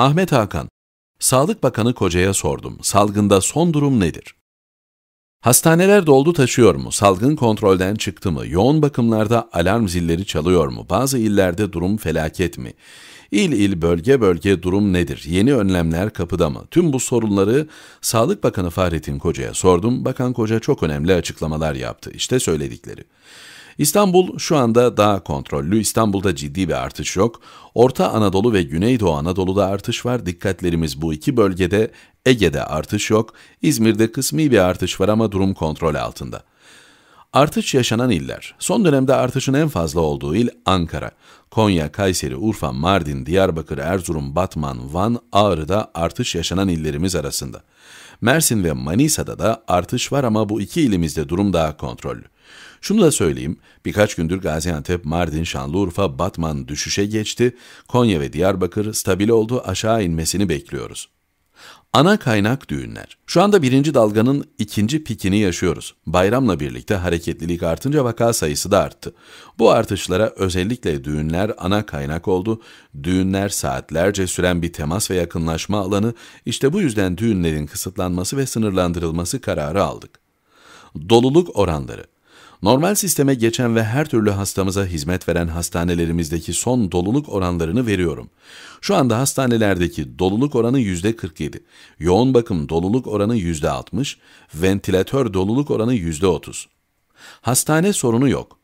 Ahmet Hakan, Sağlık Bakanı Koca'ya sordum, salgında son durum nedir? Hastaneler doldu taşıyor mu, salgın kontrolden çıktı mı, yoğun bakımlarda alarm zilleri çalıyor mu, bazı illerde durum felaket mi? İl il bölge bölge durum nedir, yeni önlemler kapıda mı? Tüm bu sorunları Sağlık Bakanı Fahrettin Koca'ya sordum, Bakan Koca çok önemli açıklamalar yaptı, İşte söyledikleri. İstanbul şu anda daha kontrollü. İstanbul'da ciddi bir artış yok. Orta Anadolu ve Güneydoğu Anadolu'da artış var. Dikkatlerimiz bu iki bölgede. Ege'de artış yok. İzmir'de kısmi bir artış var ama durum kontrol altında. Artış yaşanan iller. Son dönemde artışın en fazla olduğu il Ankara. Konya, Kayseri, Urfa, Mardin, Diyarbakır, Erzurum, Batman, Van, Ağrı'da artış yaşanan illerimiz arasında. Mersin ve Manisa'da da artış var ama bu iki ilimizde durum daha kontrollü. Şunu da söyleyeyim, birkaç gündür Gaziantep, Mardin, Şanlıurfa, Batman düşüşe geçti, Konya ve Diyarbakır stabil oldu, aşağı inmesini bekliyoruz. Ana kaynak düğünler. Şu anda birinci dalganın ikinci pikini yaşıyoruz. Bayramla birlikte hareketlilik artınca vaka sayısı da arttı. Bu artışlara özellikle düğünler ana kaynak oldu. Düğünler saatlerce süren bir temas ve yakınlaşma alanı. İşte bu yüzden düğünlerin kısıtlanması ve sınırlandırılması kararı aldık. Doluluk oranları. Normal sisteme geçen ve her türlü hastamıza hizmet veren hastanelerimizdeki son doluluk oranlarını veriyorum. Şu anda hastanelerdeki doluluk oranı %47, yoğun bakım doluluk oranı %60, ventilatör doluluk oranı %30. Hastane sorunu yok.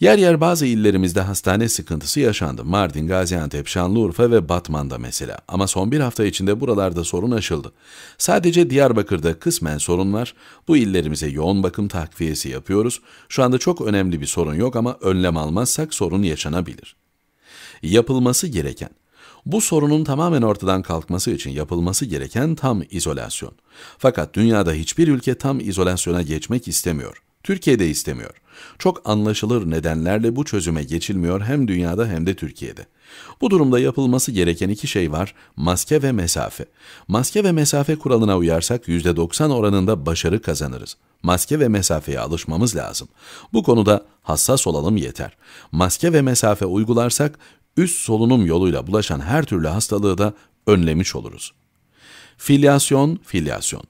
Yer yer bazı illerimizde hastane sıkıntısı yaşandı. Mardin, Gaziantep, Şanlıurfa ve Batman'da mesela. Ama son bir hafta içinde buralarda sorun aşıldı. Sadece Diyarbakır'da kısmen sorun var. Bu illerimize yoğun bakım takviyesi yapıyoruz. Şu anda çok önemli bir sorun yok ama önlem almazsak sorun yaşanabilir. Yapılması gereken bu sorunun tamamen ortadan kalkması için yapılması gereken tam izolasyon. Fakat dünyada hiçbir ülke tam izolasyona geçmek istemiyor. Türkiye de istemiyor. Çok anlaşılır nedenlerle bu çözüme geçilmiyor hem dünyada hem de Türkiye'de. Bu durumda yapılması gereken iki şey var, maske ve mesafe. Maske ve mesafe kuralına uyarsak %90 oranında başarı kazanırız. Maske ve mesafeye alışmamız lazım. Bu konuda hassas olalım yeter. Maske ve mesafe uygularsak üst solunum yoluyla bulaşan her türlü hastalığı da önlemiş oluruz. Filyasyon, filyasyon.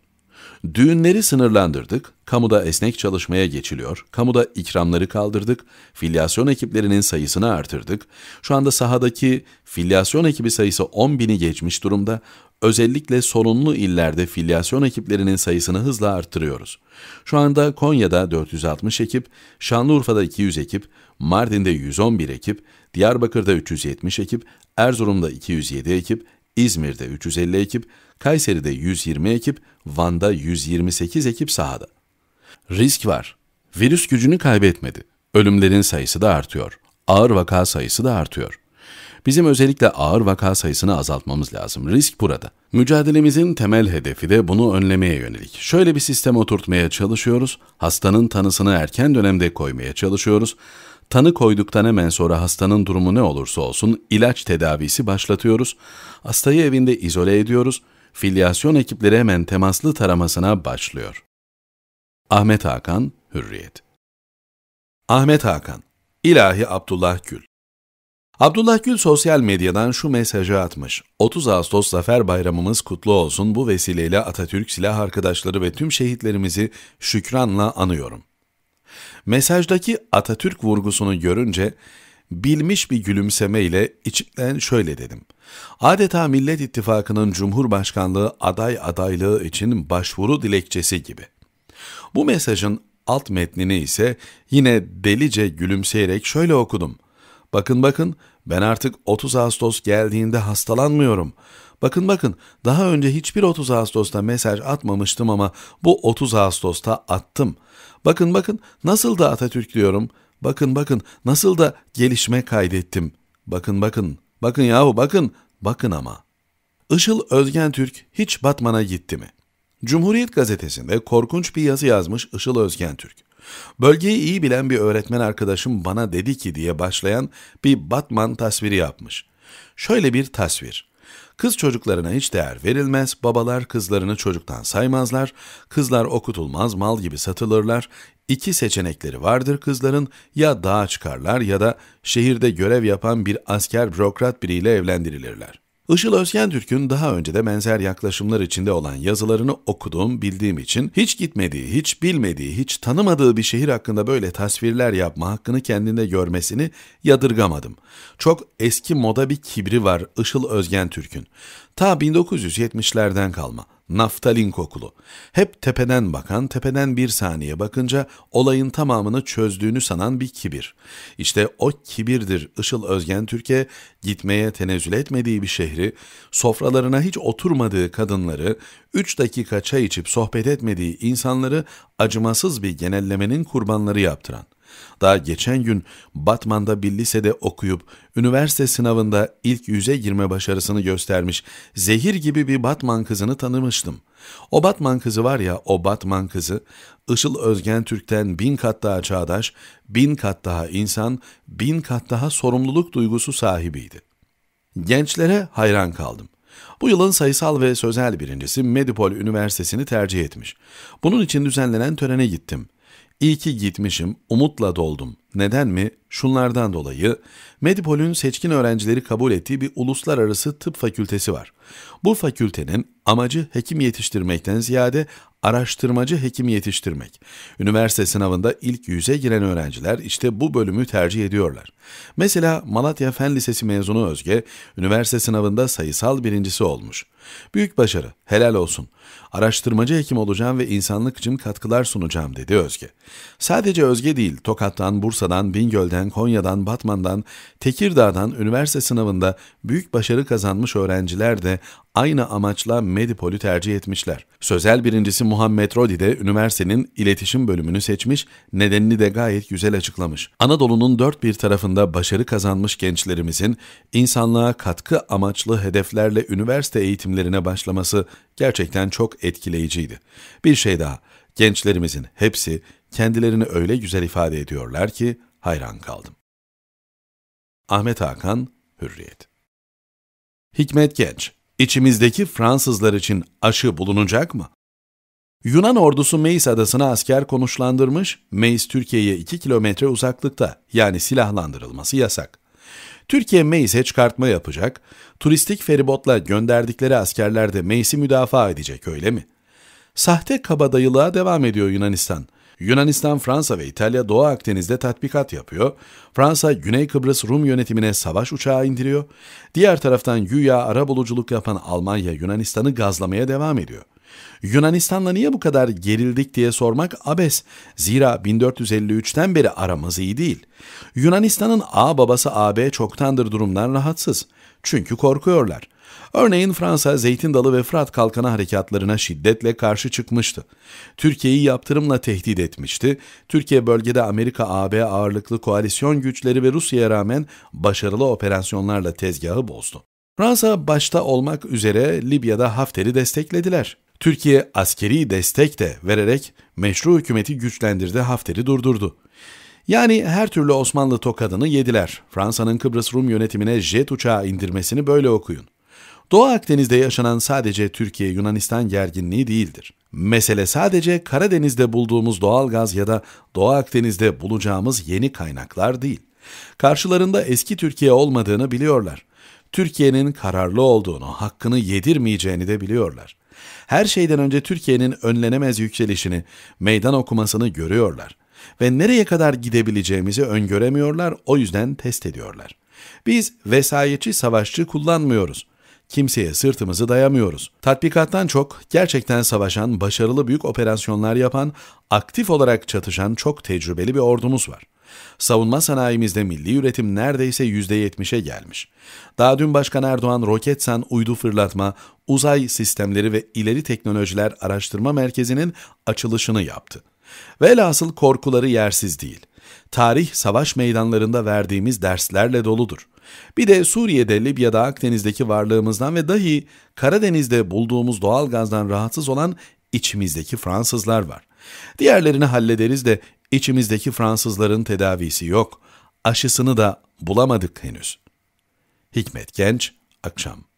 Düğünleri sınırlandırdık, kamuda esnek çalışmaya geçiliyor, kamuda ikramları kaldırdık, filyasyon ekiplerinin sayısını artırdık. Şu anda sahadaki filyasyon ekibi sayısı 10 bini geçmiş durumda. Özellikle sorunlu illerde filyasyon ekiplerinin sayısını hızla artırıyoruz. Şu anda Konya'da 460 ekip, Şanlıurfa'da 200 ekip, Mardin'de 111 ekip, Diyarbakır'da 370 ekip, Erzurum'da 207 ekip, İzmir'de 350 ekip, Kayseri'de 120 ekip, Van'da 128 ekip sahada. Risk var. Virüs gücünü kaybetmedi. Ölümlerin sayısı da artıyor. Ağır vaka sayısı da artıyor. Bizim özellikle ağır vaka sayısını azaltmamız lazım. Risk burada. Mücadelemizin temel hedefi de bunu önlemeye yönelik. Şöyle bir sistem oturtmaya çalışıyoruz. Hastanın tanısını erken dönemde koymaya çalışıyoruz. Tanı koyduktan hemen sonra hastanın durumu ne olursa olsun ilaç tedavisi başlatıyoruz. Hastayı evinde izole ediyoruz. Filyasyon ekipleri hemen temaslı taramasına başlıyor. Ahmet Hakan, Hürriyet Ahmet Hakan, İlahi Abdullah Gül Abdullah Gül sosyal medyadan şu mesajı atmış. 30 Ağustos Zafer Bayramımız kutlu olsun. Bu vesileyle Atatürk silah arkadaşları ve tüm şehitlerimizi şükranla anıyorum. Mesajdaki Atatürk vurgusunu görünce bilmiş bir gülümsemeyle içimden şöyle dedim. Adeta Millet İttifakı'nın Cumhurbaşkanlığı aday adaylığı için başvuru dilekçesi gibi. Bu mesajın alt metnini ise yine delice gülümseyerek şöyle okudum. Bakın bakın ben artık 30 Ağustos geldiğinde hastalanmıyorum. Bakın bakın daha önce hiçbir 30 Ağustos'ta mesaj atmamıştım ama bu 30 Ağustos'ta attım. Bakın bakın nasıl da Atatürk diyorum. Bakın bakın nasıl da gelişme kaydettim. Bakın bakın. Bakın yahu bakın. Bakın ama. Işıl Özgen Türk hiç Batman'a gitti mi? Cumhuriyet gazetesinde korkunç bir yazı yazmış Işıl Özgen Türk. Bölgeyi iyi bilen bir öğretmen arkadaşım bana dedi ki diye başlayan bir Batman tasviri yapmış. Şöyle bir tasvir. Kız çocuklarına hiç değer verilmez, babalar kızlarını çocuktan saymazlar, kızlar okutulmaz, mal gibi satılırlar. İki seçenekleri vardır kızların, ya dağa çıkarlar ya da şehirde görev yapan bir asker bürokrat biriyle evlendirilirler. Işıl Özgen Türk'ün daha önce de benzer yaklaşımlar içinde olan yazılarını okuduğum, bildiğim için hiç gitmediği, hiç bilmediği, hiç tanımadığı bir şehir hakkında böyle tasvirler yapma hakkını kendinde görmesini yadırgamadım. Çok eski moda bir kibri var Işıl Özgen Türk'ün. Ta 1970'lerden kalma. Naftalin kokulu. Hep tepeden bakan, tepeden bir saniye bakınca olayın tamamını çözdüğünü sanan bir kibir. İşte o kibirdir Işıl Özgen Türkiye gitmeye tenezzül etmediği bir şehri, sofralarına hiç oturmadığı kadınları, 3 dakika çay içip sohbet etmediği insanları acımasız bir genellemenin kurbanları yaptıran. Daha geçen gün Batman'da bir lisede okuyup üniversite sınavında ilk yüze girme başarısını göstermiş zehir gibi bir Batman kızını tanımıştım. O Batman kızı var ya o Batman kızı Işıl Özgen Türk'ten bin kat daha çağdaş, bin kat daha insan, bin kat daha sorumluluk duygusu sahibiydi. Gençlere hayran kaldım. Bu yılın sayısal ve sözel birincisi Medipol Üniversitesi'ni tercih etmiş. Bunun için düzenlenen törene gittim. İyi ki gitmişim, umutla doldum. Neden mi? Şunlardan dolayı Medipol'ün seçkin öğrencileri kabul ettiği bir uluslararası tıp fakültesi var. Bu fakültenin amacı hekim yetiştirmekten ziyade araştırmacı hekim yetiştirmek. Üniversite sınavında ilk yüze giren öğrenciler işte bu bölümü tercih ediyorlar. Mesela Malatya Fen Lisesi mezunu Özge, üniversite sınavında sayısal birincisi olmuş. Büyük başarı, helal olsun. Araştırmacı hekim olacağım ve insanlık için katkılar sunacağım dedi Özge. Sadece Özge değil, Tokat'tan Bursa Bursa'dan, Bingöl'den, Konya'dan, Batman'dan, Tekirdağ'dan üniversite sınavında büyük başarı kazanmış öğrenciler de aynı amaçla Medipol'ü tercih etmişler. Sözel birincisi Muhammed Rodi de üniversitenin iletişim bölümünü seçmiş, nedenini de gayet güzel açıklamış. Anadolu'nun dört bir tarafında başarı kazanmış gençlerimizin insanlığa katkı amaçlı hedeflerle üniversite eğitimlerine başlaması gerçekten çok etkileyiciydi. Bir şey daha, gençlerimizin hepsi kendilerini öyle güzel ifade ediyorlar ki hayran kaldım. Ahmet Hakan, Hürriyet Hikmet Genç, içimizdeki Fransızlar için aşı bulunacak mı? Yunan ordusu Meis adasına asker konuşlandırmış, Meis Türkiye'ye 2 kilometre uzaklıkta, yani silahlandırılması yasak. Türkiye Meis'e çıkartma yapacak, turistik feribotla gönderdikleri askerler de Meis'i müdafaa edecek öyle mi? Sahte kabadayılığa devam ediyor Yunanistan. Yunanistan, Fransa ve İtalya Doğu Akdeniz'de tatbikat yapıyor. Fransa, Güney Kıbrıs Rum yönetimine savaş uçağı indiriyor. Diğer taraftan güya ara buluculuk yapan Almanya, Yunanistan'ı gazlamaya devam ediyor. Yunanistan'la niye bu kadar gerildik diye sormak abes. Zira 1453'ten beri aramız iyi değil. Yunanistan'ın A babası AB çoktandır durumdan rahatsız. Çünkü korkuyorlar. Örneğin Fransa Zeytin Dalı ve Fırat Kalkanı harekatlarına şiddetle karşı çıkmıştı. Türkiye'yi yaptırımla tehdit etmişti. Türkiye bölgede Amerika AB ağırlıklı koalisyon güçleri ve Rusya'ya rağmen başarılı operasyonlarla tezgahı bozdu. Fransa başta olmak üzere Libya'da Hafter'i desteklediler. Türkiye askeri destek de vererek meşru hükümeti güçlendirdi Hafter'i durdurdu. Yani her türlü Osmanlı tokadını yediler. Fransa'nın Kıbrıs Rum yönetimine jet uçağı indirmesini böyle okuyun. Doğu Akdeniz'de yaşanan sadece Türkiye-Yunanistan gerginliği değildir. Mesele sadece Karadeniz'de bulduğumuz doğalgaz ya da Doğu Akdeniz'de bulacağımız yeni kaynaklar değil. Karşılarında eski Türkiye olmadığını biliyorlar. Türkiye'nin kararlı olduğunu, hakkını yedirmeyeceğini de biliyorlar. Her şeyden önce Türkiye'nin önlenemez yükselişini, meydan okumasını görüyorlar ve nereye kadar gidebileceğimizi öngöremiyorlar, o yüzden test ediyorlar. Biz vesayetçi savaşçı kullanmıyoruz. Kimseye sırtımızı dayamıyoruz. Tatbikattan çok gerçekten savaşan, başarılı büyük operasyonlar yapan, aktif olarak çatışan çok tecrübeli bir ordumuz var. Savunma sanayimizde milli üretim neredeyse %70'e gelmiş. Daha dün Başkan Erdoğan Roketsan uydu fırlatma, uzay sistemleri ve ileri teknolojiler araştırma merkezinin açılışını yaptı. Velhasıl korkuları yersiz değil. Tarih savaş meydanlarında verdiğimiz derslerle doludur. Bir de Suriye'de, Libya'da, Akdeniz'deki varlığımızdan ve dahi Karadeniz'de bulduğumuz doğal gazdan rahatsız olan içimizdeki Fransızlar var. Diğerlerini hallederiz de içimizdeki Fransızların tedavisi yok. Aşısını da bulamadık henüz. Hikmet Genç, Akşam